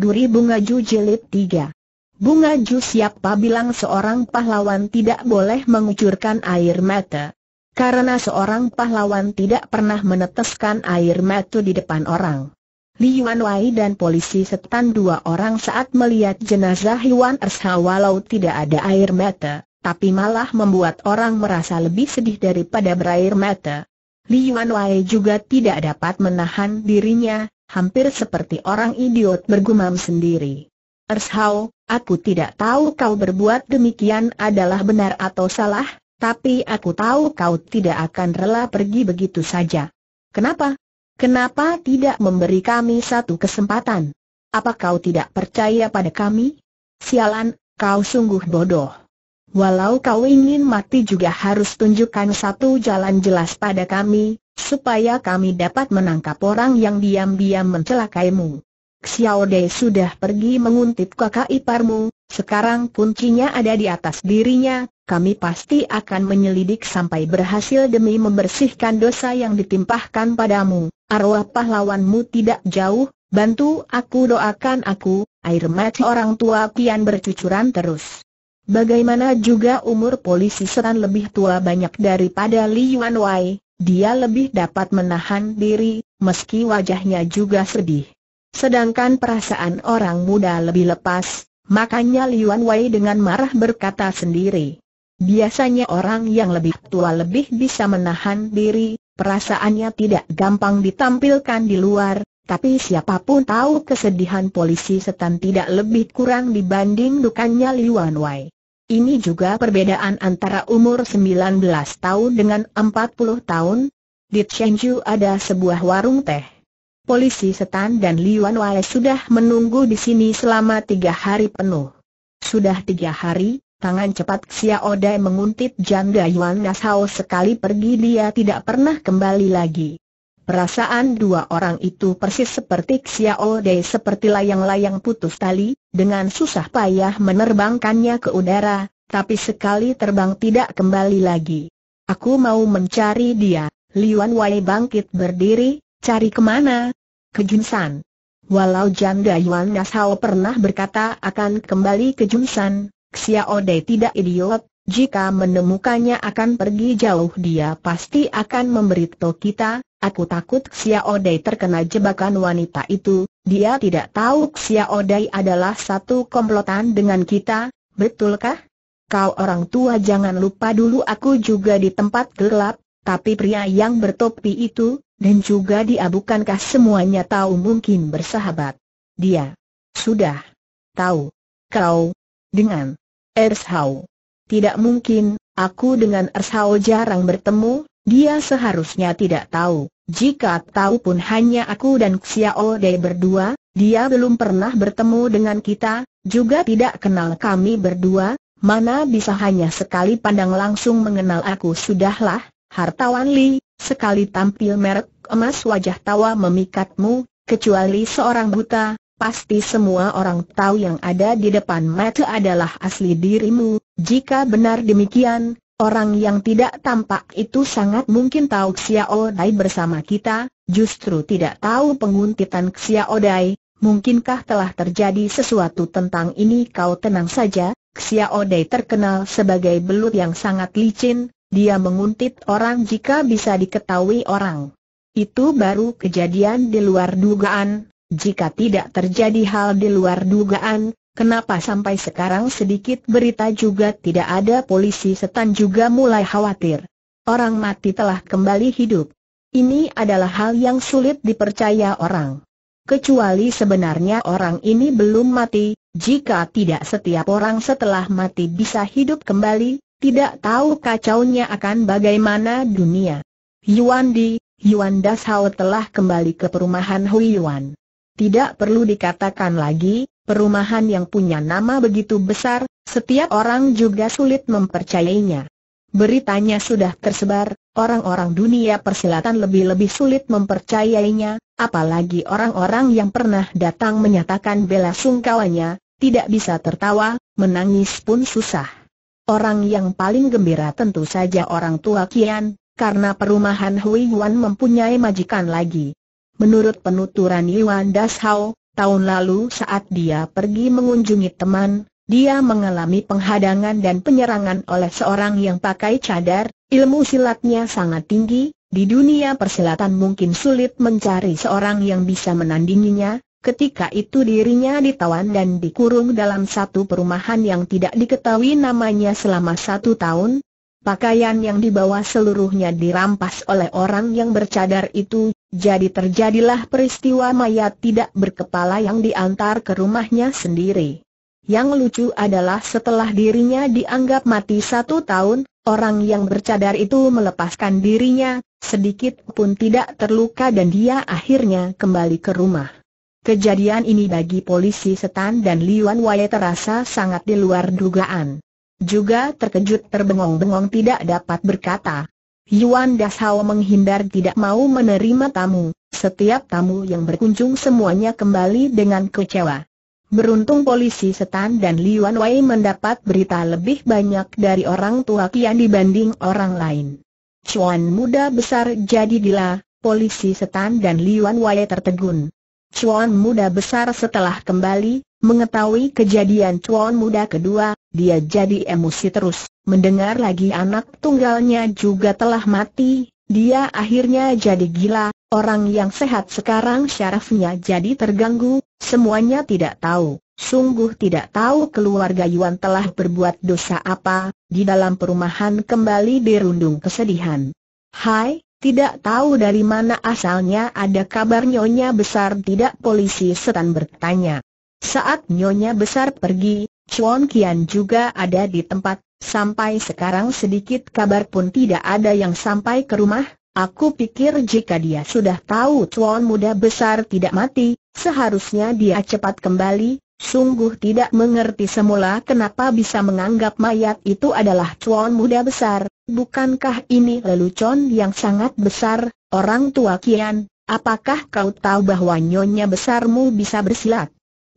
Duri Bunga Ju Jelit 3 Bunga Ju siapa bilang seorang pahlawan tidak boleh mengucurkan air mata? Karena seorang pahlawan tidak pernah meneteskan air mata di depan orang. Li Yuan Wai dan polisi setan dua orang saat melihat jenazah Yuan Ersha walau tidak ada air mata, tapi malah membuat orang merasa lebih sedih daripada berair mata. Li Yuan Wai juga tidak dapat menahan dirinya, hampir seperti orang idiot bergumam sendiri. Ershau, aku tidak tahu kau berbuat demikian adalah benar atau salah, tapi aku tahu kau tidak akan rela pergi begitu saja. Kenapa? Kenapa tidak memberi kami satu kesempatan? Apa kau tidak percaya pada kami? Sialan, kau sungguh bodoh. Walau kau ingin mati juga harus tunjukkan satu jalan jelas pada kami, supaya kami dapat menangkap orang yang diam-diam mencelakaimu. Xiao Dei sudah pergi menguntit kakak iparmu, sekarang kuncinya ada di atas dirinya, kami pasti akan menyelidik sampai berhasil demi membersihkan dosa yang ditimpahkan padamu. Arwah pahlawanmu tidak jauh, bantu aku doakan aku, air mata orang tua kian bercucuran terus. Bagaimana juga umur polisi seran lebih tua banyak daripada Li Yuan Wei, dia lebih dapat menahan diri, meski wajahnya juga sedih. Sedangkan perasaan orang muda lebih lepas, makanya Liuan Wei dengan marah berkata sendiri. Biasanya orang yang lebih tua lebih bisa menahan diri, perasaannya tidak gampang ditampilkan di luar, tapi siapapun tahu kesedihan polisi setan tidak lebih kurang dibanding dukanya Liuan Wei. Ini juga perbedaan antara umur 19 tahun dengan 40 tahun. Di Chengju ada sebuah warung teh. Polisi Setan dan Liwan Wale sudah menunggu di sini selama tiga hari penuh. Sudah tiga hari, tangan cepat Xiao Dai menguntit janda Yuan Nasao sekali pergi dia tidak pernah kembali lagi. Perasaan dua orang itu persis seperti Xiao Dei seperti layang-layang putus tali, dengan susah payah menerbangkannya ke udara, tapi sekali terbang tidak kembali lagi. Aku mau mencari dia, Liuan Wei bangkit berdiri, cari kemana? Ke Junsan. Walau janda Yuan Nashao pernah berkata akan kembali ke Junsan, Xiao Dei tidak idiot, jika menemukannya akan pergi jauh dia pasti akan memberitahu kita, aku takut Xiao Dai terkena jebakan wanita itu, dia tidak tahu Xiao Dai adalah satu komplotan dengan kita, betulkah? Kau orang tua jangan lupa dulu aku juga di tempat gelap, tapi pria yang bertopi itu, dan juga dia bukankah semuanya tahu mungkin bersahabat? Dia sudah tahu kau dengan Ershau. Tidak mungkin, aku dengan Ershao jarang bertemu, dia seharusnya tidak tahu. Jika tahu pun hanya aku dan Xiao Dei berdua, dia belum pernah bertemu dengan kita, juga tidak kenal kami berdua, mana bisa hanya sekali pandang langsung mengenal aku sudahlah, hartawan Li, sekali tampil merek emas wajah tawa memikatmu, kecuali seorang buta, pasti semua orang tahu yang ada di depan mata adalah asli dirimu. Jika benar demikian, orang yang tidak tampak itu sangat mungkin tahu Xiao Dai bersama kita, justru tidak tahu penguntitan Xiao Dai. Mungkinkah telah terjadi sesuatu tentang ini kau tenang saja, Xiao Dai terkenal sebagai belut yang sangat licin, dia menguntit orang jika bisa diketahui orang. Itu baru kejadian di luar dugaan, jika tidak terjadi hal di luar dugaan, kenapa sampai sekarang sedikit berita juga tidak ada polisi setan juga mulai khawatir. Orang mati telah kembali hidup. Ini adalah hal yang sulit dipercaya orang. Kecuali sebenarnya orang ini belum mati, jika tidak setiap orang setelah mati bisa hidup kembali, tidak tahu kacaunya akan bagaimana dunia. Yuan Di, Yuan Dashao telah kembali ke perumahan Hui Yuan. Tidak perlu dikatakan lagi, perumahan yang punya nama begitu besar, setiap orang juga sulit mempercayainya. Beritanya sudah tersebar, orang-orang dunia persilatan lebih-lebih sulit mempercayainya, apalagi orang-orang yang pernah datang menyatakan bela sungkawanya, tidak bisa tertawa, menangis pun susah. Orang yang paling gembira tentu saja orang tua Kian, karena perumahan Hui Yuan mempunyai majikan lagi. Menurut penuturan Yuan Dashao, tahun lalu saat dia pergi mengunjungi teman, dia mengalami penghadangan dan penyerangan oleh seorang yang pakai cadar, ilmu silatnya sangat tinggi, di dunia persilatan mungkin sulit mencari seorang yang bisa menandinginya, ketika itu dirinya ditawan dan dikurung dalam satu perumahan yang tidak diketahui namanya selama satu tahun, Pakaian yang dibawa seluruhnya dirampas oleh orang yang bercadar itu, jadi terjadilah peristiwa mayat tidak berkepala yang diantar ke rumahnya sendiri. Yang lucu adalah setelah dirinya dianggap mati satu tahun, orang yang bercadar itu melepaskan dirinya, sedikit pun tidak terluka dan dia akhirnya kembali ke rumah. Kejadian ini bagi polisi setan dan Liwan Wai terasa sangat di luar dugaan. Juga terkejut terbengong-bengong tidak dapat berkata, Yuan Dashao menghindar tidak mau menerima tamu, setiap tamu yang berkunjung semuanya kembali dengan kecewa. Beruntung polisi setan dan Liuan Wei mendapat berita lebih banyak dari orang tua Kian dibanding orang lain. Chuan muda besar jadi gila, polisi setan dan Liuan Wei tertegun. Chuan muda besar setelah kembali, Mengetahui kejadian cuan muda kedua, dia jadi emosi terus, mendengar lagi anak tunggalnya juga telah mati, dia akhirnya jadi gila, orang yang sehat sekarang syarafnya jadi terganggu, semuanya tidak tahu, sungguh tidak tahu keluarga Yuan telah berbuat dosa apa, di dalam perumahan kembali dirundung kesedihan. Hai, tidak tahu dari mana asalnya ada kabar nyonya besar tidak polisi setan bertanya. Saat Nyonya Besar pergi, Chuan Kian juga ada di tempat, sampai sekarang sedikit kabar pun tidak ada yang sampai ke rumah, aku pikir jika dia sudah tahu Chuan Muda Besar tidak mati, seharusnya dia cepat kembali, sungguh tidak mengerti semula kenapa bisa menganggap mayat itu adalah Chuan Muda Besar, bukankah ini lelucon yang sangat besar, orang tua Kian, apakah kau tahu bahwa Nyonya Besarmu bisa bersilat?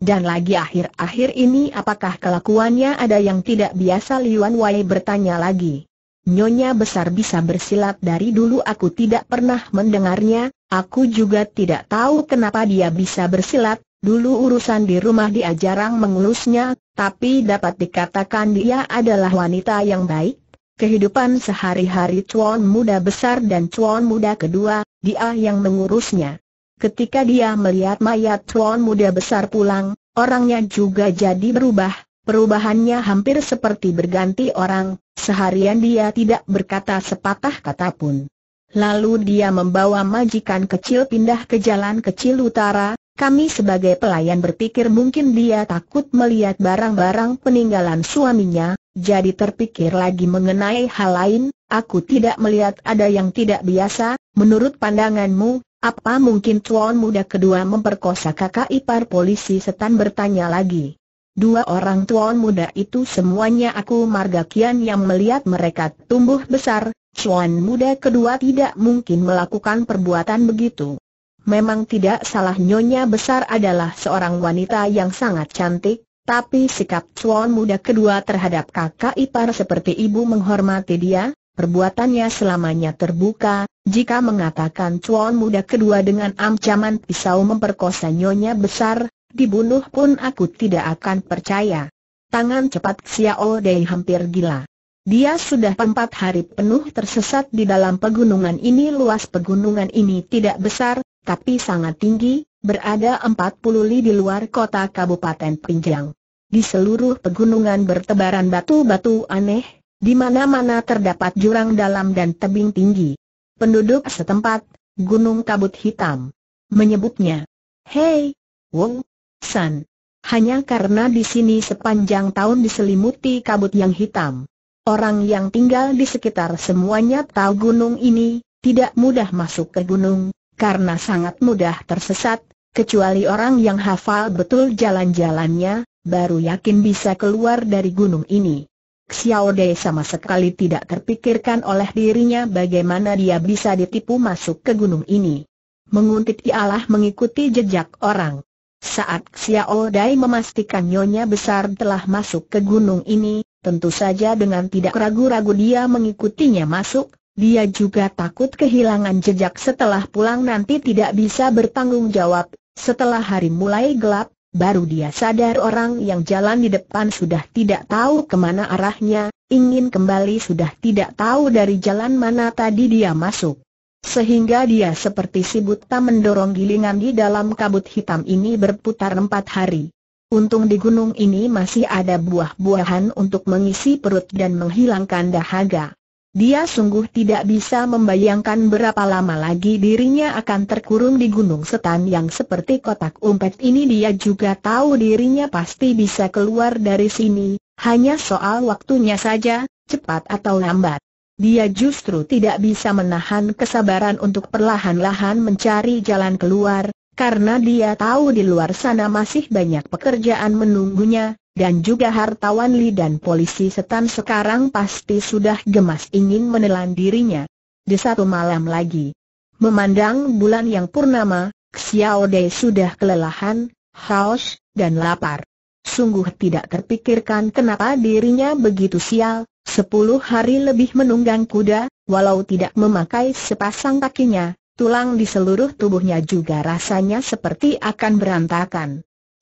Dan lagi akhir-akhir ini apakah kelakuannya ada yang tidak biasa Liuan Wei bertanya lagi. Nyonya besar bisa bersilat dari dulu aku tidak pernah mendengarnya, aku juga tidak tahu kenapa dia bisa bersilat, dulu urusan di rumah dia jarang mengurusnya, tapi dapat dikatakan dia adalah wanita yang baik. Kehidupan sehari-hari cuan muda besar dan cuan muda kedua, dia yang mengurusnya. Ketika dia melihat mayat tuan muda besar pulang, orangnya juga jadi berubah, perubahannya hampir seperti berganti orang, seharian dia tidak berkata sepatah kata pun. Lalu dia membawa majikan kecil pindah ke jalan kecil utara, kami sebagai pelayan berpikir mungkin dia takut melihat barang-barang peninggalan suaminya, jadi terpikir lagi mengenai hal lain, aku tidak melihat ada yang tidak biasa, menurut pandanganmu, apa mungkin tuan muda kedua memperkosa kakak ipar polisi setan bertanya lagi. Dua orang tuan muda itu semuanya aku Marga Kian yang melihat mereka tumbuh besar, tuan muda kedua tidak mungkin melakukan perbuatan begitu. Memang tidak salah Nyonya Besar adalah seorang wanita yang sangat cantik, tapi sikap tuan muda kedua terhadap kakak ipar seperti ibu menghormati dia, perbuatannya selamanya terbuka, jika mengatakan cuan muda kedua dengan ancaman pisau memperkosa nyonya besar, dibunuh pun aku tidak akan percaya. Tangan cepat Xiao Dei hampir gila. Dia sudah empat hari penuh tersesat di dalam pegunungan ini Luas pegunungan ini tidak besar, tapi sangat tinggi, berada empat puluh li di luar kota Kabupaten Pinjang Di seluruh pegunungan bertebaran batu-batu aneh, di mana-mana terdapat jurang dalam dan tebing tinggi Penduduk setempat, Gunung Kabut Hitam. Menyebutnya, Hei, Wong, San. Hanya karena di sini sepanjang tahun diselimuti kabut yang hitam. Orang yang tinggal di sekitar semuanya tahu gunung ini, tidak mudah masuk ke gunung, karena sangat mudah tersesat, kecuali orang yang hafal betul jalan-jalannya, baru yakin bisa keluar dari gunung ini. Xiao De sama sekali tidak terpikirkan oleh dirinya bagaimana dia bisa ditipu masuk ke gunung ini. Menguntit ialah mengikuti jejak orang. Saat Xiao Dai memastikan Nyonya Besar telah masuk ke gunung ini, tentu saja dengan tidak ragu-ragu dia mengikutinya masuk, dia juga takut kehilangan jejak setelah pulang nanti tidak bisa bertanggung jawab. Setelah hari mulai gelap, Baru dia sadar orang yang jalan di depan sudah tidak tahu kemana arahnya, ingin kembali sudah tidak tahu dari jalan mana tadi dia masuk. Sehingga dia seperti si buta mendorong gilingan di dalam kabut hitam ini berputar empat hari. Untung di gunung ini masih ada buah-buahan untuk mengisi perut dan menghilangkan dahaga. Dia sungguh tidak bisa membayangkan berapa lama lagi dirinya akan terkurung di gunung setan yang seperti kotak umpet ini dia juga tahu dirinya pasti bisa keluar dari sini, hanya soal waktunya saja, cepat atau lambat. Dia justru tidak bisa menahan kesabaran untuk perlahan-lahan mencari jalan keluar, karena dia tahu di luar sana masih banyak pekerjaan menunggunya, dan juga hartawan Li dan polisi setan sekarang pasti sudah gemas ingin menelan dirinya. Di satu malam lagi, memandang bulan yang purnama, Xiao Dei sudah kelelahan, haus, dan lapar. Sungguh tidak terpikirkan kenapa dirinya begitu sial, sepuluh hari lebih menunggang kuda, walau tidak memakai sepasang kakinya, tulang di seluruh tubuhnya juga rasanya seperti akan berantakan.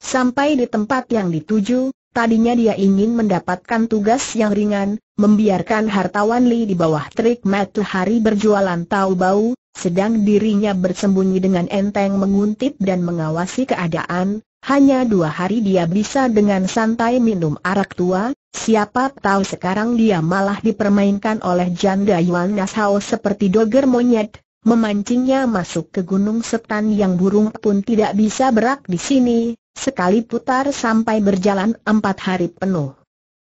Sampai di tempat yang dituju, Tadinya dia ingin mendapatkan tugas yang ringan, membiarkan hartawan Li di bawah trik terik Hari berjualan tahu bau, sedang dirinya bersembunyi dengan enteng menguntit dan mengawasi keadaan, hanya dua hari dia bisa dengan santai minum arak tua, siapa tahu sekarang dia malah dipermainkan oleh janda Yuan Nashao seperti doger monyet, memancingnya masuk ke gunung setan yang burung pun tidak bisa berak di sini, Sekali putar sampai berjalan empat hari penuh.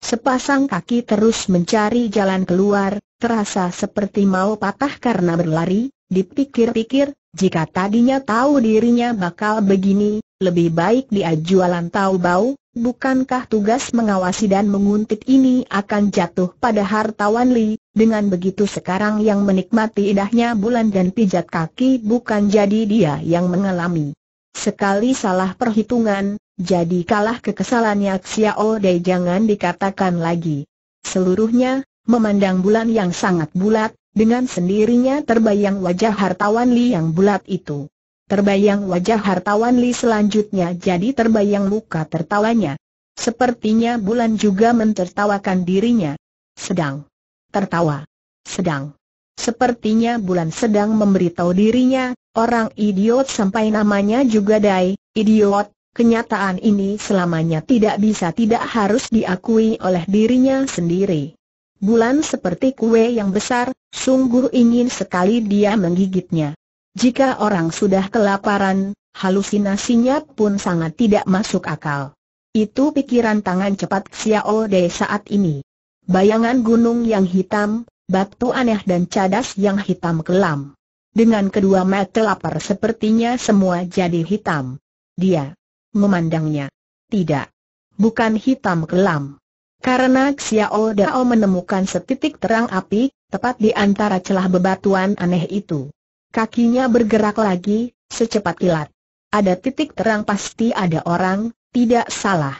Sepasang kaki terus mencari jalan keluar, terasa seperti mau patah karena berlari, dipikir-pikir, jika tadinya tahu dirinya bakal begini, lebih baik dia jualan tahu bau, bukankah tugas mengawasi dan menguntit ini akan jatuh pada hartawan Li, dengan begitu sekarang yang menikmati idahnya bulan dan pijat kaki bukan jadi dia yang mengalami. Sekali salah perhitungan, jadi kalah kekesalannya Xiao Dei jangan dikatakan lagi. Seluruhnya, memandang bulan yang sangat bulat, dengan sendirinya terbayang wajah hartawan Li yang bulat itu. Terbayang wajah hartawan Li selanjutnya jadi terbayang muka tertawanya. Sepertinya bulan juga mentertawakan dirinya. Sedang. Tertawa. Sedang. Sepertinya bulan sedang memberitahu dirinya, orang idiot sampai namanya juga Dai, idiot, kenyataan ini selamanya tidak bisa tidak harus diakui oleh dirinya sendiri. Bulan seperti kue yang besar, sungguh ingin sekali dia menggigitnya. Jika orang sudah kelaparan, halusinasinya pun sangat tidak masuk akal. Itu pikiran tangan cepat Xiao Dei saat ini. Bayangan gunung yang hitam, batu aneh dan cadas yang hitam kelam. Dengan kedua mata lapar sepertinya semua jadi hitam. Dia memandangnya. Tidak. Bukan hitam kelam. Karena Xiao Dao menemukan setitik terang api, tepat di antara celah bebatuan aneh itu. Kakinya bergerak lagi, secepat kilat. Ada titik terang pasti ada orang, tidak salah.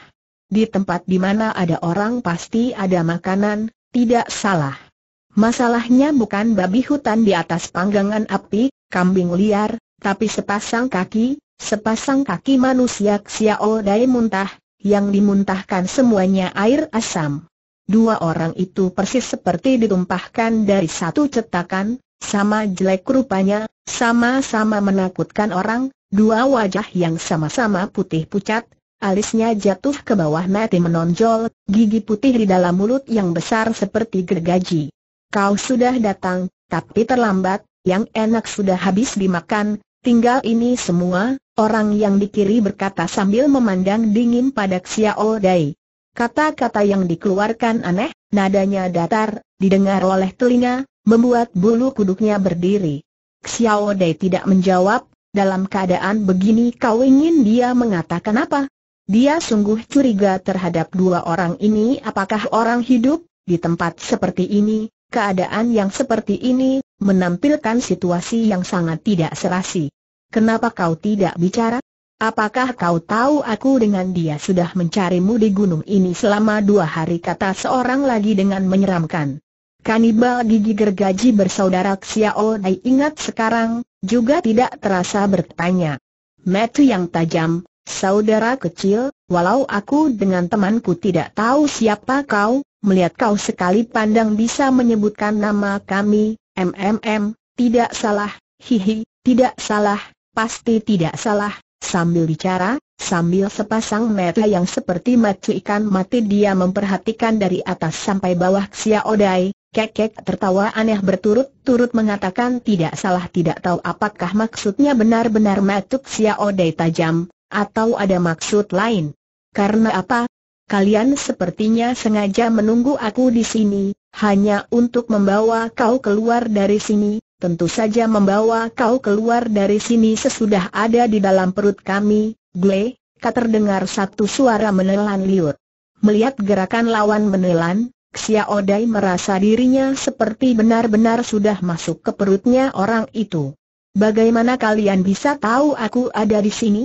Di tempat di mana ada orang pasti ada makanan, tidak salah. Masalahnya bukan babi hutan di atas panggangan api, kambing liar, tapi sepasang kaki, sepasang kaki manusia Xiao Dai muntah, yang dimuntahkan semuanya air asam. Dua orang itu persis seperti ditumpahkan dari satu cetakan, sama jelek rupanya, sama-sama menakutkan orang, dua wajah yang sama-sama putih pucat, Alisnya jatuh ke bawah mati menonjol, gigi putih di dalam mulut yang besar seperti gergaji kau sudah datang, tapi terlambat, yang enak sudah habis dimakan, tinggal ini semua, orang yang di kiri berkata sambil memandang dingin pada Xiao oh Dai. Kata-kata yang dikeluarkan aneh, nadanya datar, didengar oleh telinga, membuat bulu kuduknya berdiri. Xiao oh Dai tidak menjawab, dalam keadaan begini kau ingin dia mengatakan apa? Dia sungguh curiga terhadap dua orang ini apakah orang hidup, di tempat seperti ini, Keadaan yang seperti ini, menampilkan situasi yang sangat tidak serasi. Kenapa kau tidak bicara? Apakah kau tahu aku dengan dia sudah mencarimu di gunung ini selama dua hari kata seorang lagi dengan menyeramkan. Kanibal gigi gergaji bersaudara Xiao oh Dai ingat sekarang, juga tidak terasa bertanya. Metu yang tajam, saudara kecil, walau aku dengan temanku tidak tahu siapa kau, melihat kau sekali pandang bisa menyebutkan nama kami, MMM, tidak salah, hihi, tidak salah, pasti tidak salah, sambil bicara, sambil sepasang mata yang seperti mata ikan mati dia memperhatikan dari atas sampai bawah Xiao Odai. Kekek tertawa aneh berturut-turut mengatakan tidak salah tidak tahu apakah maksudnya benar-benar matuk Xiaodai tajam, atau ada maksud lain. Karena apa, kalian sepertinya sengaja menunggu aku di sini, hanya untuk membawa kau keluar dari sini, tentu saja membawa kau keluar dari sini sesudah ada di dalam perut kami, Gle, terdengar satu suara menelan liur. Melihat gerakan lawan menelan, Xia Odai merasa dirinya seperti benar-benar sudah masuk ke perutnya orang itu. Bagaimana kalian bisa tahu aku ada di sini?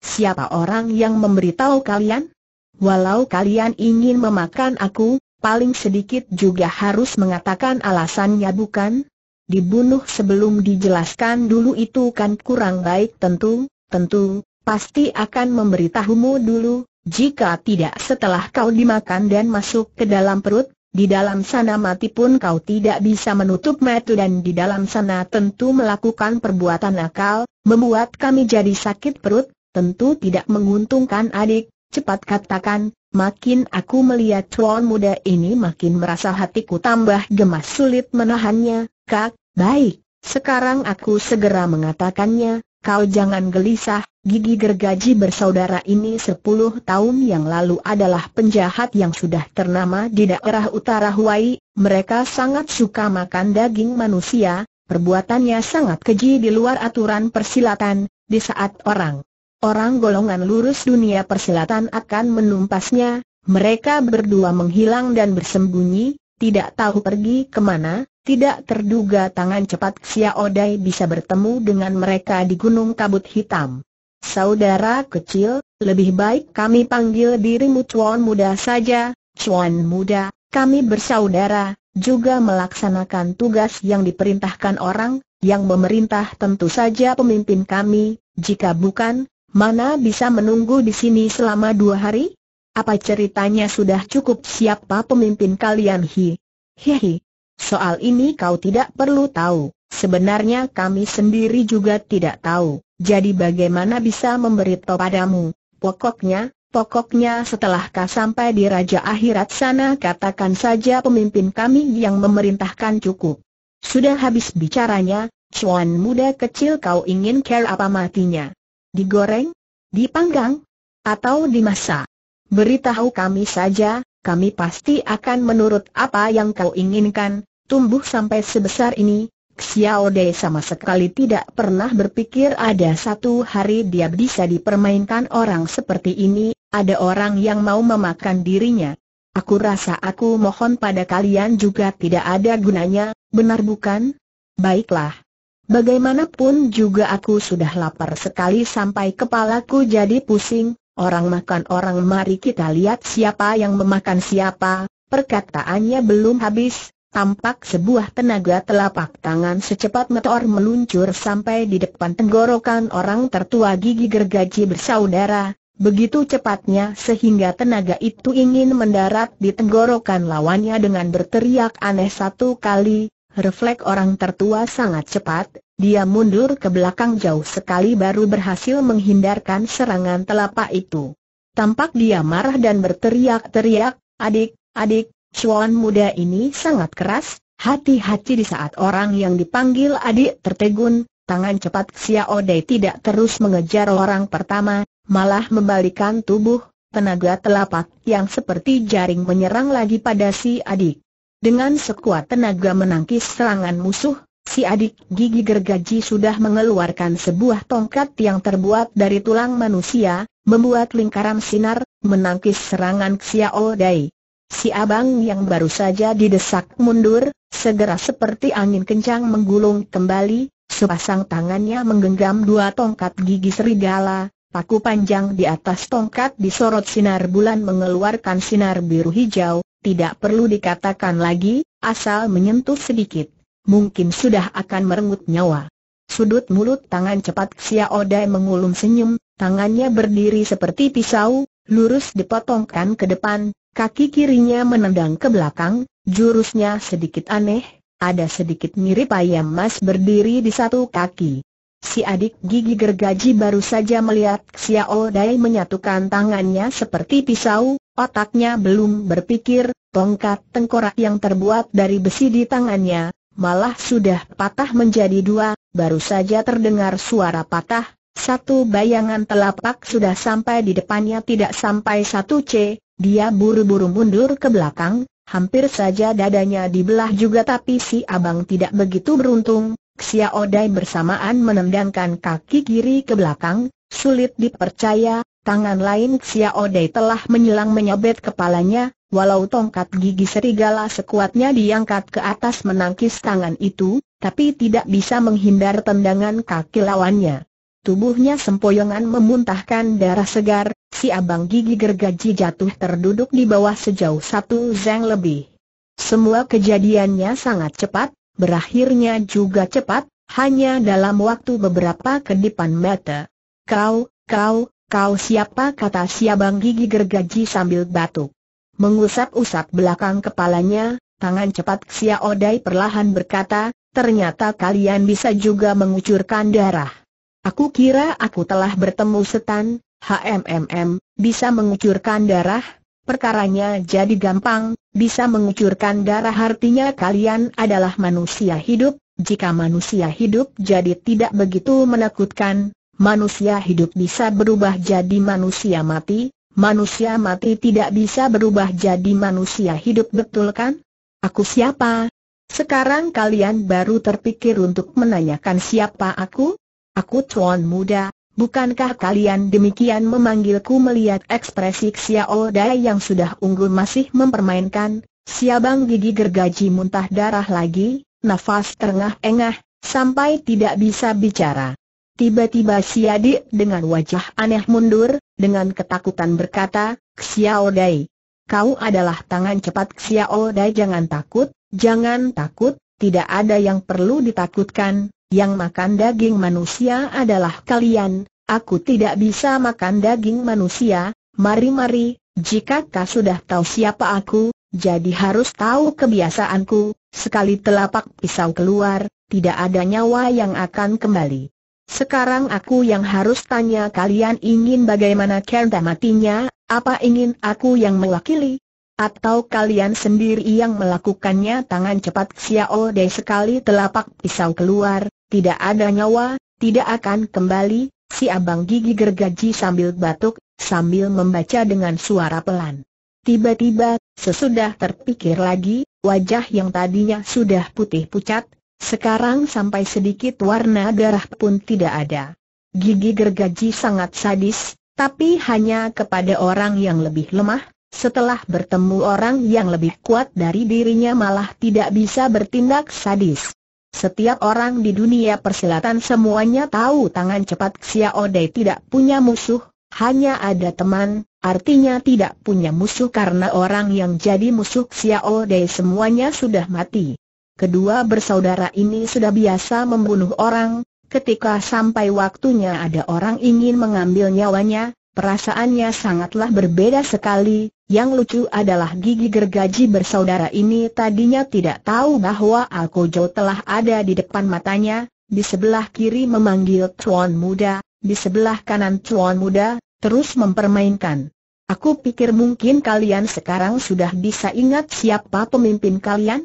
Siapa orang yang memberitahu kalian? Walau kalian ingin memakan aku, paling sedikit juga harus mengatakan alasannya bukan? Dibunuh sebelum dijelaskan dulu itu kan kurang baik tentu, tentu, pasti akan memberitahumu dulu, jika tidak setelah kau dimakan dan masuk ke dalam perut, di dalam sana mati pun kau tidak bisa menutup metu dan di dalam sana tentu melakukan perbuatan akal, membuat kami jadi sakit perut, tentu tidak menguntungkan adik, cepat katakan, makin aku melihat tuan muda ini makin merasa hatiku tambah gemas sulit menahannya, kak, baik, sekarang aku segera mengatakannya, kau jangan gelisah, gigi gergaji bersaudara ini sepuluh tahun yang lalu adalah penjahat yang sudah ternama di daerah utara Hawaii, mereka sangat suka makan daging manusia, perbuatannya sangat keji di luar aturan persilatan, di saat orang orang golongan lurus dunia persilatan akan menumpasnya, mereka berdua menghilang dan bersembunyi, tidak tahu pergi kemana, tidak terduga tangan cepat Xia Odai bisa bertemu dengan mereka di Gunung Kabut Hitam. Saudara kecil, lebih baik kami panggil dirimu Chuan Muda saja, Chuan Muda, kami bersaudara, juga melaksanakan tugas yang diperintahkan orang, yang memerintah tentu saja pemimpin kami, jika bukan, Mana bisa menunggu di sini selama dua hari? Apa ceritanya sudah cukup siapa pemimpin kalian hi? Hihi. Soal ini kau tidak perlu tahu. Sebenarnya kami sendiri juga tidak tahu. Jadi bagaimana bisa memberitahu padamu? Pokoknya, pokoknya setelah kau sampai di Raja Akhirat sana katakan saja pemimpin kami yang memerintahkan cukup. Sudah habis bicaranya, cuan muda kecil kau ingin care apa matinya digoreng, dipanggang, atau dimasak. Beritahu kami saja, kami pasti akan menurut apa yang kau inginkan, tumbuh sampai sebesar ini, Xiao Dei sama sekali tidak pernah berpikir ada satu hari dia bisa dipermainkan orang seperti ini, ada orang yang mau memakan dirinya. Aku rasa aku mohon pada kalian juga tidak ada gunanya, benar bukan? Baiklah. Bagaimanapun juga aku sudah lapar sekali sampai kepalaku jadi pusing, orang makan orang mari kita lihat siapa yang memakan siapa, perkataannya belum habis, tampak sebuah tenaga telapak tangan secepat meteor meluncur sampai di depan tenggorokan orang tertua gigi gergaji bersaudara, begitu cepatnya sehingga tenaga itu ingin mendarat di tenggorokan lawannya dengan berteriak aneh satu kali, Refleks orang tertua sangat cepat, dia mundur ke belakang jauh sekali baru berhasil menghindarkan serangan telapak itu. Tampak dia marah dan berteriak-teriak, adik, adik, cuan muda ini sangat keras, hati-hati di saat orang yang dipanggil adik tertegun, tangan cepat Xiao Odei tidak terus mengejar orang pertama, malah membalikan tubuh, tenaga telapak yang seperti jaring menyerang lagi pada si adik. Dengan sekuat tenaga menangkis serangan musuh, si adik gigi gergaji sudah mengeluarkan sebuah tongkat yang terbuat dari tulang manusia, membuat lingkaran sinar, menangkis serangan Xiao Dai. Si abang yang baru saja didesak mundur, segera seperti angin kencang menggulung kembali, sepasang tangannya menggenggam dua tongkat gigi serigala, paku panjang di atas tongkat disorot sinar bulan mengeluarkan sinar biru hijau, tidak perlu dikatakan lagi, asal menyentuh sedikit. Mungkin sudah akan merenggut nyawa. Sudut mulut tangan cepat Xiao Dai mengulum senyum, tangannya berdiri seperti pisau, lurus dipotongkan ke depan, kaki kirinya menendang ke belakang, jurusnya sedikit aneh, ada sedikit mirip ayam mas berdiri di satu kaki. Si adik gigi gergaji baru saja melihat Xiao Dai menyatukan tangannya seperti pisau, Otaknya belum berpikir, tongkat tengkorak yang terbuat dari besi di tangannya, malah sudah patah menjadi dua, baru saja terdengar suara patah, satu bayangan telapak sudah sampai di depannya tidak sampai satu C, dia buru-buru mundur ke belakang, hampir saja dadanya dibelah juga tapi si abang tidak begitu beruntung, Xia Odai bersamaan menendangkan kaki kiri ke belakang, sulit dipercaya, Tangan lain Xiao Dei telah menyelang menyobet kepalanya, walau tongkat gigi serigala sekuatnya diangkat ke atas menangkis tangan itu, tapi tidak bisa menghindar tendangan kaki lawannya. Tubuhnya sempoyongan memuntahkan darah segar, si abang gigi gergaji jatuh terduduk di bawah sejauh satu zeng lebih. Semua kejadiannya sangat cepat, berakhirnya juga cepat, hanya dalam waktu beberapa kedipan mata. Kau, kau, Kau siapa kata si abang gigi gergaji sambil batuk. Mengusap-usap belakang kepalanya, tangan cepat Xia Odai perlahan berkata, ternyata kalian bisa juga mengucurkan darah. Aku kira aku telah bertemu setan, HMMM, bisa mengucurkan darah, perkaranya jadi gampang, bisa mengucurkan darah artinya kalian adalah manusia hidup, jika manusia hidup jadi tidak begitu menakutkan, manusia hidup bisa berubah jadi manusia mati, manusia mati tidak bisa berubah jadi manusia hidup betul kan? Aku siapa? Sekarang kalian baru terpikir untuk menanyakan siapa aku? Aku tuan muda, bukankah kalian demikian memanggilku melihat ekspresi Xiao Dai yang sudah unggul masih mempermainkan, siabang gigi gergaji muntah darah lagi, nafas terengah-engah, sampai tidak bisa bicara. Tiba-tiba si adik dengan wajah aneh mundur, dengan ketakutan berkata, Xiao Dai. Kau adalah tangan cepat Xiao Dai jangan takut, jangan takut, tidak ada yang perlu ditakutkan, yang makan daging manusia adalah kalian, aku tidak bisa makan daging manusia, mari-mari, jika kau sudah tahu siapa aku, jadi harus tahu kebiasaanku, sekali telapak pisau keluar, tidak ada nyawa yang akan kembali. Sekarang aku yang harus tanya kalian ingin bagaimana kerda matinya, apa ingin aku yang mewakili? Atau kalian sendiri yang melakukannya tangan cepat Xiao Dei sekali telapak pisau keluar, tidak ada nyawa, tidak akan kembali, si abang gigi gergaji sambil batuk, sambil membaca dengan suara pelan. Tiba-tiba, sesudah terpikir lagi, wajah yang tadinya sudah putih pucat, sekarang sampai sedikit warna darah pun tidak ada. Gigi gergaji sangat sadis, tapi hanya kepada orang yang lebih lemah, setelah bertemu orang yang lebih kuat dari dirinya malah tidak bisa bertindak sadis. Setiap orang di dunia persilatan semuanya tahu tangan cepat Xiao Dai tidak punya musuh, hanya ada teman, artinya tidak punya musuh karena orang yang jadi musuh Xiao Dai semuanya sudah mati. Kedua bersaudara ini sudah biasa membunuh orang, ketika sampai waktunya ada orang ingin mengambil nyawanya, perasaannya sangatlah berbeda sekali. Yang lucu adalah gigi gergaji bersaudara ini tadinya tidak tahu bahwa Alkojo telah ada di depan matanya, di sebelah kiri memanggil Tuan Muda, di sebelah kanan Tuan Muda, terus mempermainkan. Aku pikir mungkin kalian sekarang sudah bisa ingat siapa pemimpin kalian?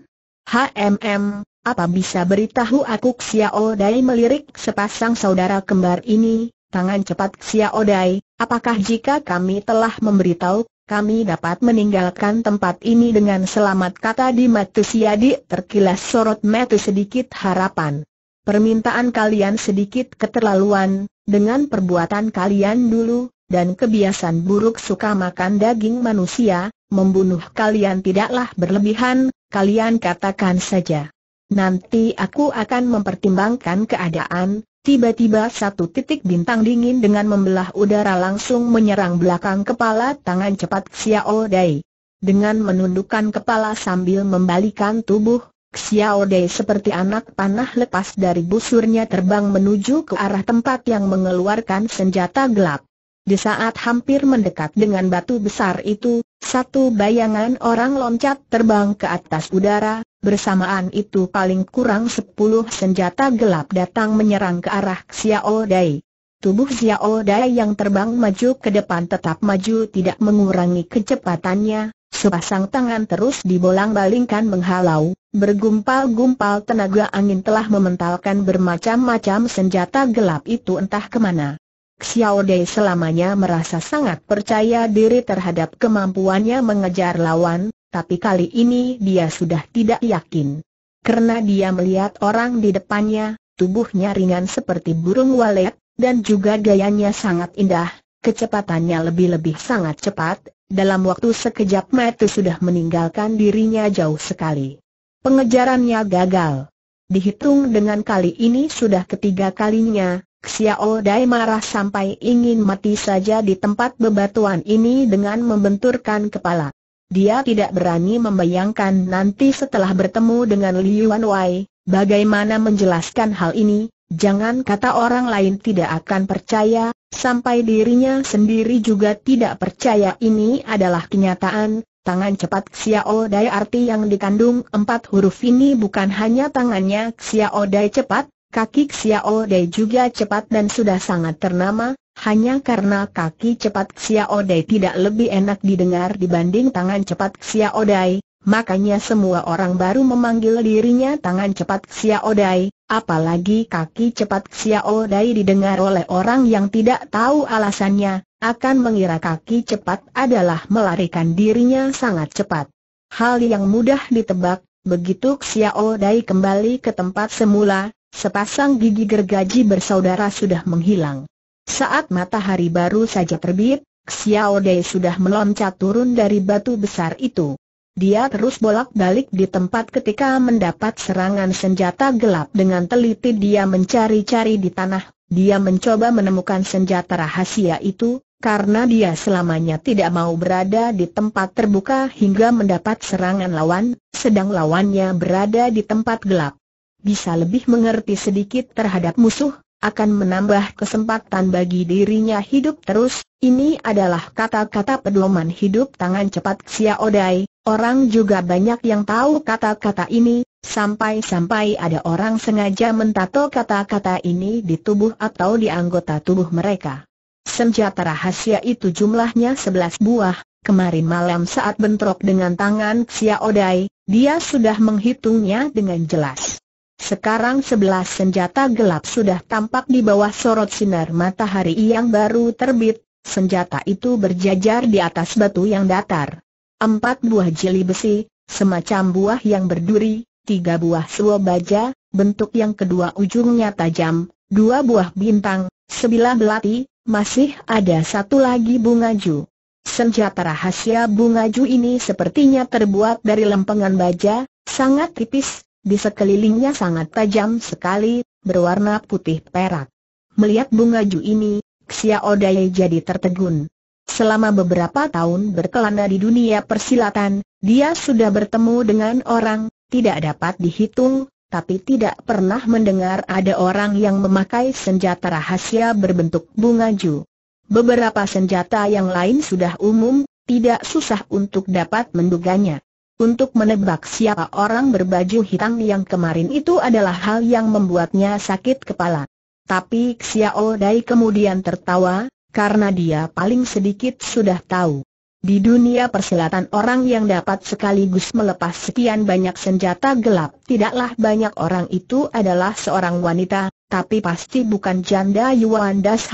HMM, apa bisa beritahu aku Xiao Dai melirik sepasang saudara kembar ini, tangan cepat Xiao Dai, apakah jika kami telah memberitahu, kami dapat meninggalkan tempat ini dengan selamat kata di matu siadi terkilas sorot matu sedikit harapan. Permintaan kalian sedikit keterlaluan, dengan perbuatan kalian dulu, dan kebiasaan buruk suka makan daging manusia, membunuh kalian tidaklah berlebihan, kalian katakan saja. Nanti aku akan mempertimbangkan keadaan, tiba-tiba satu titik bintang dingin dengan membelah udara langsung menyerang belakang kepala tangan cepat Xiao Dai. Dengan menundukkan kepala sambil membalikan tubuh, Xiao Dai seperti anak panah lepas dari busurnya terbang menuju ke arah tempat yang mengeluarkan senjata gelap. Di saat hampir mendekat dengan batu besar itu, satu bayangan orang loncat terbang ke atas udara, bersamaan itu paling kurang sepuluh senjata gelap datang menyerang ke arah Xiao Dai. Tubuh Xiao Dai yang terbang maju ke depan tetap maju tidak mengurangi kecepatannya, sepasang tangan terus dibolang-balingkan menghalau, bergumpal-gumpal tenaga angin telah mementalkan bermacam-macam senjata gelap itu entah kemana. Xiao Dei selamanya merasa sangat percaya diri terhadap kemampuannya mengejar lawan, tapi kali ini dia sudah tidak yakin. Karena dia melihat orang di depannya, tubuhnya ringan seperti burung walet, dan juga gayanya sangat indah, kecepatannya lebih-lebih sangat cepat, dalam waktu sekejap mata sudah meninggalkan dirinya jauh sekali. Pengejarannya gagal. Dihitung dengan kali ini sudah ketiga kalinya, Xiao Dai marah sampai ingin mati saja di tempat bebatuan ini dengan membenturkan kepala. Dia tidak berani membayangkan nanti setelah bertemu dengan Liu Wei, bagaimana menjelaskan hal ini, jangan kata orang lain tidak akan percaya, sampai dirinya sendiri juga tidak percaya ini adalah kenyataan, Tangan cepat Xiao Dai arti yang dikandung empat huruf ini bukan hanya tangannya Xiao Dai cepat, Kaki Xiao Dei juga cepat dan sudah sangat ternama, hanya karena kaki cepat Xiao Dei tidak lebih enak didengar dibanding tangan cepat Xiao Dei, makanya semua orang baru memanggil dirinya tangan cepat Xiao Dei, apalagi kaki cepat Xiao Dei didengar oleh orang yang tidak tahu alasannya, akan mengira kaki cepat adalah melarikan dirinya sangat cepat. Hal yang mudah ditebak, begitu Xiao Dei kembali ke tempat semula, Sepasang gigi gergaji bersaudara sudah menghilang. Saat matahari baru saja terbit, Xiao Dei sudah meloncat turun dari batu besar itu. Dia terus bolak-balik di tempat ketika mendapat serangan senjata gelap dengan teliti dia mencari-cari di tanah, dia mencoba menemukan senjata rahasia itu, karena dia selamanya tidak mau berada di tempat terbuka hingga mendapat serangan lawan, sedang lawannya berada di tempat gelap bisa lebih mengerti sedikit terhadap musuh, akan menambah kesempatan bagi dirinya hidup terus. Ini adalah kata-kata pedoman hidup tangan cepat Xiaodai. Odai. Orang juga banyak yang tahu kata-kata ini, sampai-sampai ada orang sengaja mentato kata-kata ini di tubuh atau di anggota tubuh mereka. Senjata rahasia itu jumlahnya 11 buah. Kemarin malam saat bentrok dengan tangan Xiaodai, Odai, dia sudah menghitungnya dengan jelas. Sekarang sebelas senjata gelap sudah tampak di bawah sorot sinar matahari yang baru terbit, senjata itu berjajar di atas batu yang datar. Empat buah jeli besi, semacam buah yang berduri, tiga buah suo baja, bentuk yang kedua ujungnya tajam, dua buah bintang, sebilah belati, masih ada satu lagi bunga ju. Senjata rahasia bunga ju ini sepertinya terbuat dari lempengan baja, sangat tipis, di sekelilingnya sangat tajam sekali, berwarna putih perak. Melihat bunga ju ini, Xia Odaye jadi tertegun. Selama beberapa tahun berkelana di dunia persilatan, dia sudah bertemu dengan orang, tidak dapat dihitung, tapi tidak pernah mendengar ada orang yang memakai senjata rahasia berbentuk bunga ju. Beberapa senjata yang lain sudah umum, tidak susah untuk dapat menduganya. Untuk menebak siapa orang berbaju hitam yang kemarin itu adalah hal yang membuatnya sakit kepala. Tapi Xiao Dai kemudian tertawa, karena dia paling sedikit sudah tahu. Di dunia persilatan orang yang dapat sekaligus melepas sekian banyak senjata gelap Tidaklah banyak orang itu adalah seorang wanita, tapi pasti bukan janda Yuan Das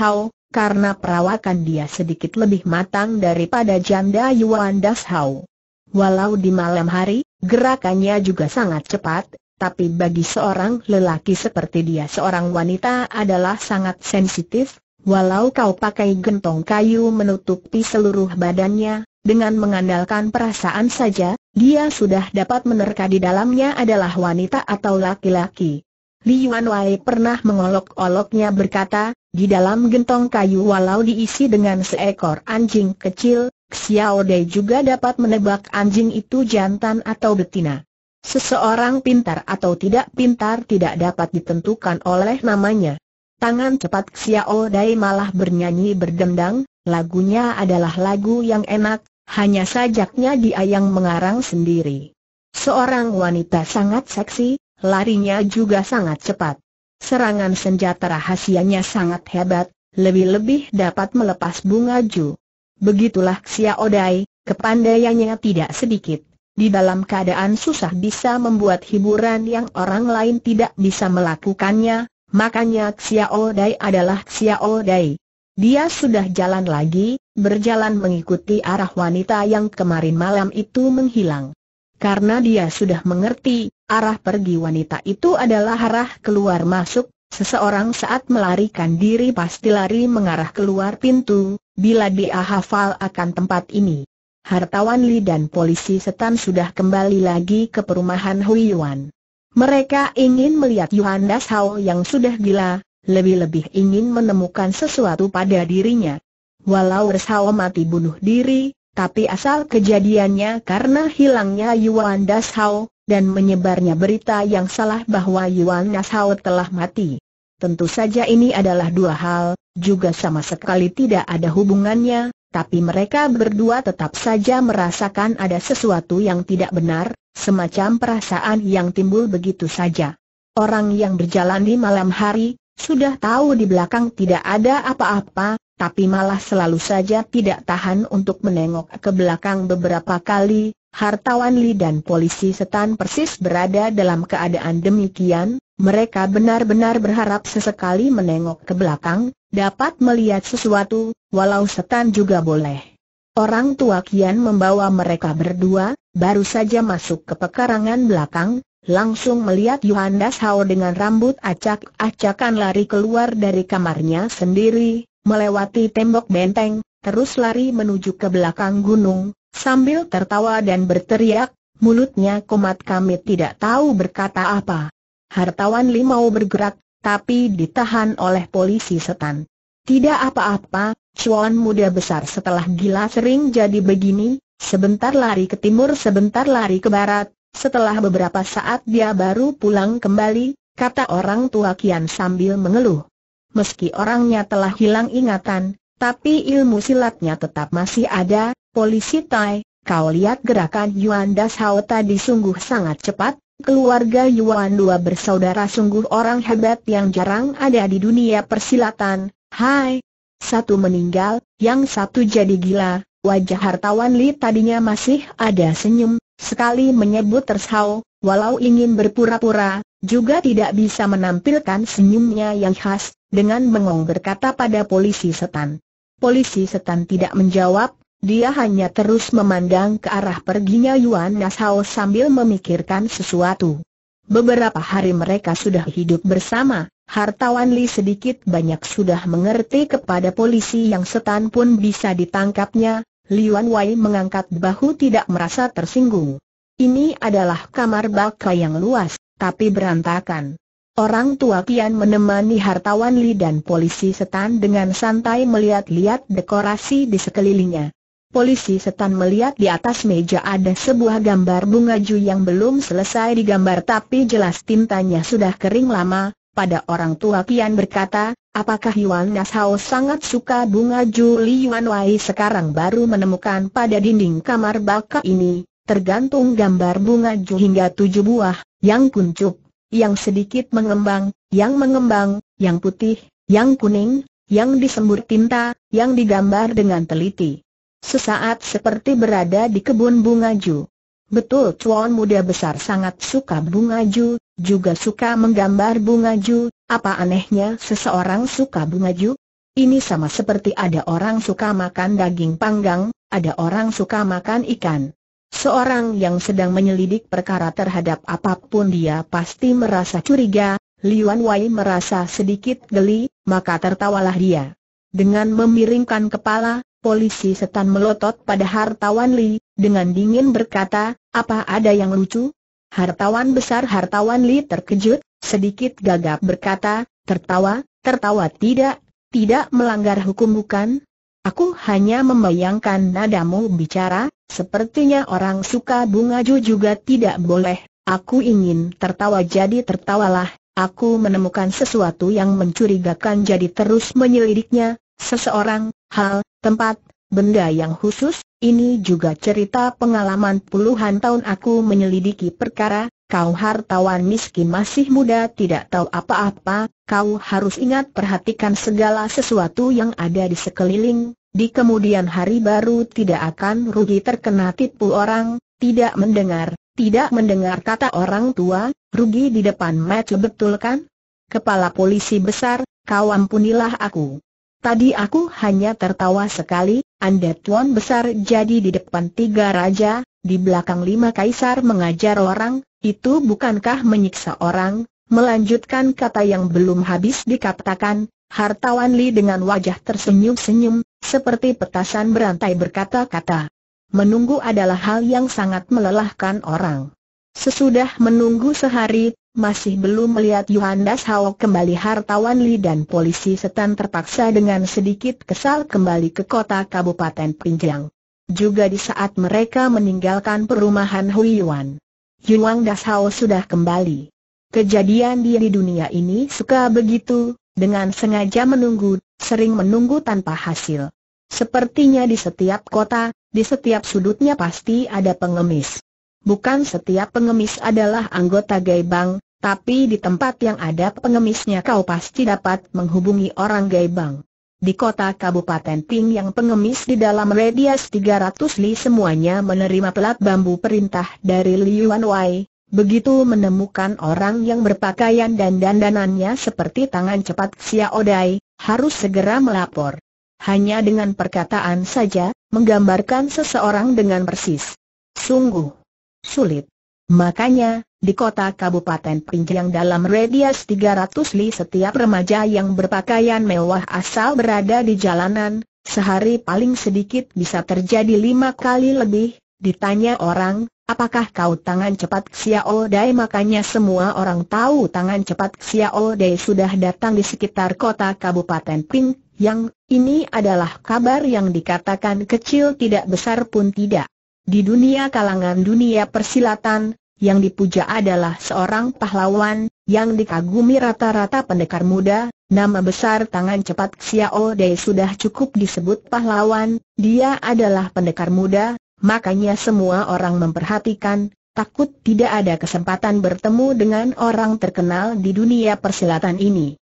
karena perawakan dia sedikit lebih matang daripada janda Yuan Das Walau di malam hari, gerakannya juga sangat cepat, tapi bagi seorang lelaki seperti dia seorang wanita adalah sangat sensitif, walau kau pakai gentong kayu menutupi seluruh badannya, dengan mengandalkan perasaan saja, dia sudah dapat menerka di dalamnya adalah wanita atau laki-laki. Li Yuan Wei pernah mengolok-oloknya berkata, di dalam gentong kayu walau diisi dengan seekor anjing kecil, Xiao Dei juga dapat menebak anjing itu jantan atau betina. Seseorang pintar atau tidak pintar tidak dapat ditentukan oleh namanya. Tangan cepat Xiao Dai malah bernyanyi berdendang, lagunya adalah lagu yang enak, hanya sajaknya dia yang mengarang sendiri. Seorang wanita sangat seksi, larinya juga sangat cepat. Serangan senjata rahasianya sangat hebat, lebih-lebih dapat melepas bunga ju. Begitulah Xia Odai, kepandaiannya tidak sedikit. Di dalam keadaan susah bisa membuat hiburan yang orang lain tidak bisa melakukannya, makanya Xiao Dai adalah Xiao Dai. Dia sudah jalan lagi, berjalan mengikuti arah wanita yang kemarin malam itu menghilang. Karena dia sudah mengerti, arah pergi wanita itu adalah arah keluar masuk, seseorang saat melarikan diri pasti lari mengarah keluar pintu, bila dia hafal akan tempat ini. Hartawan Li dan polisi setan sudah kembali lagi ke perumahan Hui Yuan. Mereka ingin melihat Yuan Das Hao yang sudah gila, lebih-lebih ingin menemukan sesuatu pada dirinya. Walau Hao mati bunuh diri, tapi asal kejadiannya karena hilangnya Yuan Das Hao, dan menyebarnya berita yang salah bahwa Yuan Das Hao telah mati. Tentu saja ini adalah dua hal, juga sama sekali tidak ada hubungannya, tapi mereka berdua tetap saja merasakan ada sesuatu yang tidak benar, semacam perasaan yang timbul begitu saja. Orang yang berjalan di malam hari, sudah tahu di belakang tidak ada apa-apa, tapi malah selalu saja tidak tahan untuk menengok ke belakang beberapa kali, hartawan Li dan polisi setan persis berada dalam keadaan demikian, mereka benar-benar berharap sesekali menengok ke belakang, dapat melihat sesuatu, walau setan juga boleh. Orang tua Kian membawa mereka berdua, baru saja masuk ke pekarangan belakang, langsung melihat Yohandas Hao dengan rambut acak-acakan lari keluar dari kamarnya sendiri, melewati tembok benteng, terus lari menuju ke belakang gunung, sambil tertawa dan berteriak, mulutnya komat kami tidak tahu berkata apa. Hartawan Limau bergerak, tapi ditahan oleh polisi setan. Tidak apa-apa, cuan muda besar setelah gila sering jadi begini, sebentar lari ke timur sebentar lari ke barat, setelah beberapa saat dia baru pulang kembali, kata orang tua Kian sambil mengeluh. Meski orangnya telah hilang ingatan, tapi ilmu silatnya tetap masih ada, polisi Tai, kau lihat gerakan Yuan Dashao tadi sungguh sangat cepat, Keluarga Yuan dua bersaudara sungguh orang hebat yang jarang ada di dunia persilatan, hai. Satu meninggal, yang satu jadi gila, wajah hartawan Li tadinya masih ada senyum, sekali menyebut tersau, walau ingin berpura-pura, juga tidak bisa menampilkan senyumnya yang khas, dengan mengong berkata pada polisi setan. Polisi setan tidak menjawab, dia hanya terus memandang ke arah perginya Yuan Nasao sambil memikirkan sesuatu. Beberapa hari mereka sudah hidup bersama, hartawan Li sedikit banyak sudah mengerti kepada polisi yang setan pun bisa ditangkapnya, Yuan Wei mengangkat bahu tidak merasa tersinggung. Ini adalah kamar baka yang luas, tapi berantakan. Orang tua Kian menemani hartawan Li dan polisi setan dengan santai melihat-lihat dekorasi di sekelilingnya. Polisi setan melihat di atas meja ada sebuah gambar bunga ju yang belum selesai digambar tapi jelas tintanya sudah kering lama. Pada orang tua Kian berkata, apakah Yuan Nashao sangat suka bunga ju Li Yuan Wai sekarang baru menemukan pada dinding kamar baka ini, tergantung gambar bunga ju hingga tujuh buah, yang kuncup, yang sedikit mengembang, yang mengembang, yang putih, yang kuning, yang disembur tinta, yang digambar dengan teliti. Sesaat seperti berada di kebun bunga Ju. Betul cuan muda besar sangat suka bunga Ju, juga suka menggambar bunga Ju, apa anehnya seseorang suka bunga Ju? Ini sama seperti ada orang suka makan daging panggang, ada orang suka makan ikan. Seorang yang sedang menyelidik perkara terhadap apapun dia pasti merasa curiga, Liuan Wei merasa sedikit geli, maka tertawalah dia. Dengan memiringkan kepala, polisi setan melotot pada hartawan Li, dengan dingin berkata, apa ada yang lucu? Hartawan besar hartawan Li terkejut, sedikit gagap berkata, tertawa, tertawa tidak, tidak melanggar hukum bukan? Aku hanya membayangkan nadamu bicara, sepertinya orang suka bunga ju juga tidak boleh. Aku ingin tertawa jadi tertawalah, aku menemukan sesuatu yang mencurigakan jadi terus menyelidiknya, Seseorang, hal, tempat, benda yang khusus, ini juga cerita pengalaman puluhan tahun aku menyelidiki perkara, kau hartawan miskin masih muda tidak tahu apa-apa, kau harus ingat perhatikan segala sesuatu yang ada di sekeliling, di kemudian hari baru tidak akan rugi terkena tipu orang, tidak mendengar, tidak mendengar kata orang tua, rugi di depan match betul kan? Kepala polisi besar, kau ampunilah aku. Tadi aku hanya tertawa sekali, Anda tuan besar jadi di depan tiga raja, di belakang lima kaisar mengajar orang, itu bukankah menyiksa orang, melanjutkan kata yang belum habis dikatakan, hartawan Li dengan wajah tersenyum-senyum, seperti petasan berantai berkata-kata. Menunggu adalah hal yang sangat melelahkan orang. Sesudah menunggu sehari, masih belum melihat Yohanes Hao kembali hartawan Li dan polisi setan terpaksa dengan sedikit kesal kembali ke kota Kabupaten Pinjang. Juga di saat mereka meninggalkan perumahan Hui Yuan. Yuang Das Hao sudah kembali. Kejadian dia di dunia ini suka begitu, dengan sengaja menunggu, sering menunggu tanpa hasil. Sepertinya di setiap kota, di setiap sudutnya pasti ada pengemis. Bukan setiap pengemis adalah anggota Gaibang, tapi di tempat yang ada pengemisnya kau pasti dapat menghubungi orang Gaibang. Di kota Kabupaten Ping yang pengemis di dalam radius 300 li semuanya menerima pelat bambu perintah dari Liu Wanwei. Begitu menemukan orang yang berpakaian dan dandanannya seperti tangan cepat Xiao Dai, harus segera melapor. Hanya dengan perkataan saja, menggambarkan seseorang dengan persis. Sungguh sulit. Makanya, di kota Kabupaten Pinjang dalam radius 300 li setiap remaja yang berpakaian mewah asal berada di jalanan, sehari paling sedikit bisa terjadi lima kali lebih, ditanya orang, apakah kau tangan cepat Xiao Dai makanya semua orang tahu tangan cepat Xiao Dai sudah datang di sekitar kota Kabupaten Pinjang, yang, ini adalah kabar yang dikatakan kecil tidak besar pun tidak. Di dunia kalangan dunia persilatan, yang dipuja adalah seorang pahlawan, yang dikagumi rata-rata pendekar muda, nama besar tangan cepat Xiao Dei sudah cukup disebut pahlawan, dia adalah pendekar muda, makanya semua orang memperhatikan, takut tidak ada kesempatan bertemu dengan orang terkenal di dunia persilatan ini.